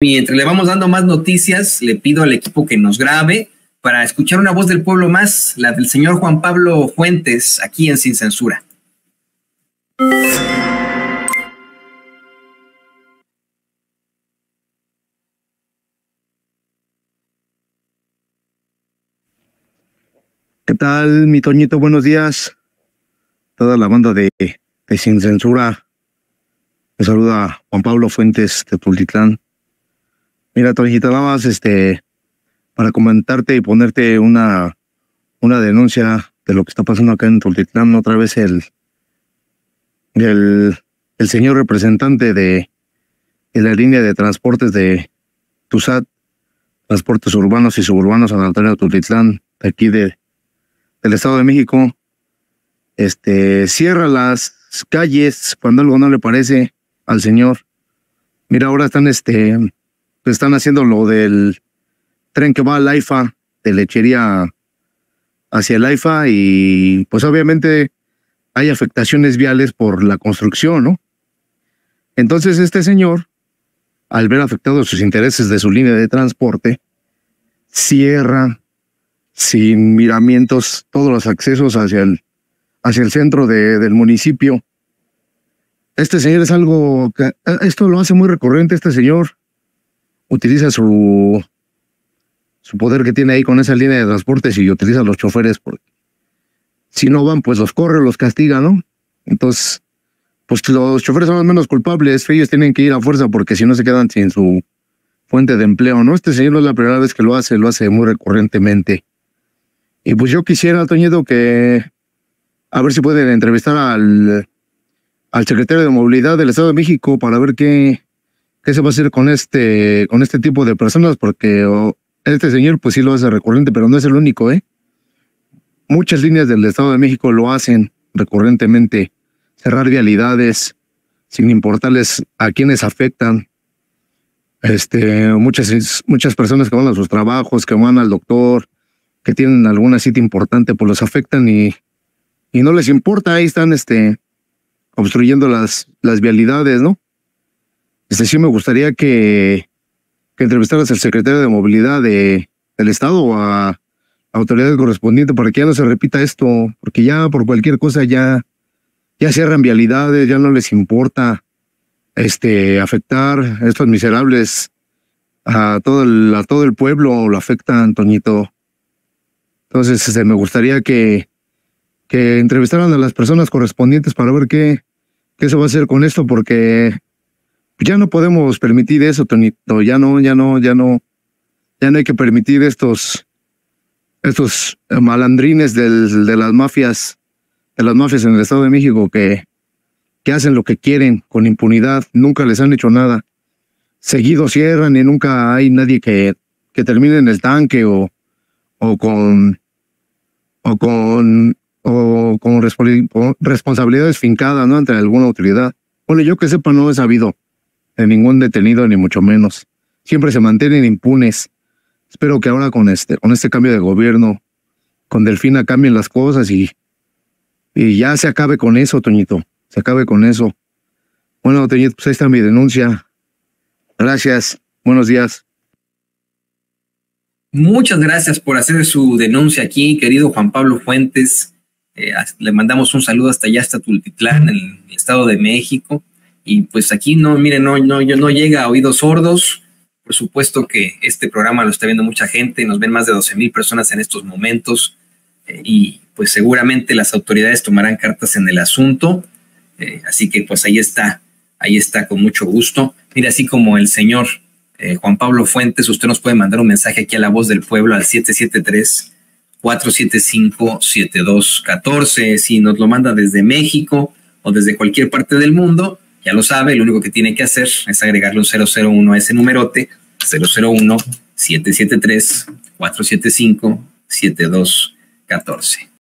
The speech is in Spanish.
Mientras le vamos dando más noticias, le pido al equipo que nos grabe para escuchar una voz del pueblo más, la del señor Juan Pablo Fuentes, aquí en Sin Censura. ¿Qué tal, mi Toñito? Buenos días. Toda la banda de, Sin Censura. Me saluda Juan Pablo Fuentes de Tultitlán. Mira, Toñita, nada este, para comentarte y ponerte una, una denuncia de lo que está pasando acá en Tultitlán. Otra vez el, el, el señor representante de, de, la línea de transportes de TUSAT, Transportes Urbanos y Suburbanos San de Tultitlán, de aquí de, del Estado de México, este, cierra las calles cuando algo no le parece al señor. Mira, ahora están este están haciendo lo del tren que va al AIFA, de lechería hacia el AIFA, y pues obviamente hay afectaciones viales por la construcción, ¿no? Entonces este señor, al ver afectados sus intereses de su línea de transporte, cierra sin miramientos todos los accesos hacia el, hacia el centro de, del municipio. Este señor es algo, que, eh, esto lo hace muy recurrente este señor, utiliza su, su poder que tiene ahí con esa línea de transportes y utiliza los choferes porque si no van, pues los corre, los castiga, ¿no? Entonces, pues los choferes son los menos culpables, ellos tienen que ir a fuerza porque si no se quedan sin su fuente de empleo, ¿no? Este señor no es la primera vez que lo hace, lo hace muy recurrentemente. Y pues yo quisiera, Toñedo, que a ver si pueden entrevistar al, al secretario de Movilidad del Estado de México para ver qué, eso va a ser con este, con este tipo de personas, porque este señor pues sí lo hace recurrente, pero no es el único, ¿eh? Muchas líneas del Estado de México lo hacen recurrentemente, cerrar vialidades, sin importarles a quienes afectan. Este, muchas, muchas personas que van a sus trabajos, que van al doctor, que tienen alguna cita importante, pues los afectan y, y no les importa, ahí están este, obstruyendo las, las vialidades, ¿no? Este, sí me gustaría que, entrevistaras al secretario de Movilidad del Estado o a la autoridad correspondiente para que ya no se repita esto, porque ya por cualquier cosa ya, ya cierran vialidades, ya no les importa este, afectar a estos miserables a todo el, a todo el pueblo, lo afecta Antoñito. Entonces, este, me gustaría que, que entrevistaran a las personas correspondientes para ver qué, qué se va a hacer con esto, porque ya no podemos permitir eso, Tonito, ya no, ya no, ya no, ya no hay que permitir estos, estos malandrines de las mafias, de las mafias en el Estado de México que, que hacen lo que quieren con impunidad, nunca les han hecho nada. Seguido cierran y nunca hay nadie que, que termine en el tanque o, o con o con o con responsabilidades fincadas, ¿no? Ante alguna autoridad. Bueno, yo que sepa no he sabido de ningún detenido, ni mucho menos. Siempre se mantienen impunes. Espero que ahora con este, con este cambio de gobierno, con Delfina cambien las cosas y, y ya se acabe con eso, Toñito. Se acabe con eso. Bueno, Toñito, pues ahí está mi denuncia. Gracias. Buenos días. Muchas gracias por hacer su denuncia aquí, querido Juan Pablo Fuentes. Eh, le mandamos un saludo hasta allá, hasta Tultitlán, en el Estado de México. Y pues aquí no, miren, no, no, yo no llega a oídos sordos. Por supuesto que este programa lo está viendo mucha gente, nos ven más de 12 mil personas en estos momentos eh, y pues seguramente las autoridades tomarán cartas en el asunto. Eh, así que pues ahí está, ahí está con mucho gusto. Mira, así como el señor eh, Juan Pablo Fuentes, usted nos puede mandar un mensaje aquí a la voz del pueblo al 773-475-7214. Si nos lo manda desde México o desde cualquier parte del mundo, ya lo sabe, lo único que tiene que hacer es agregarle un 001 a ese numerote, 001 773 475 7214.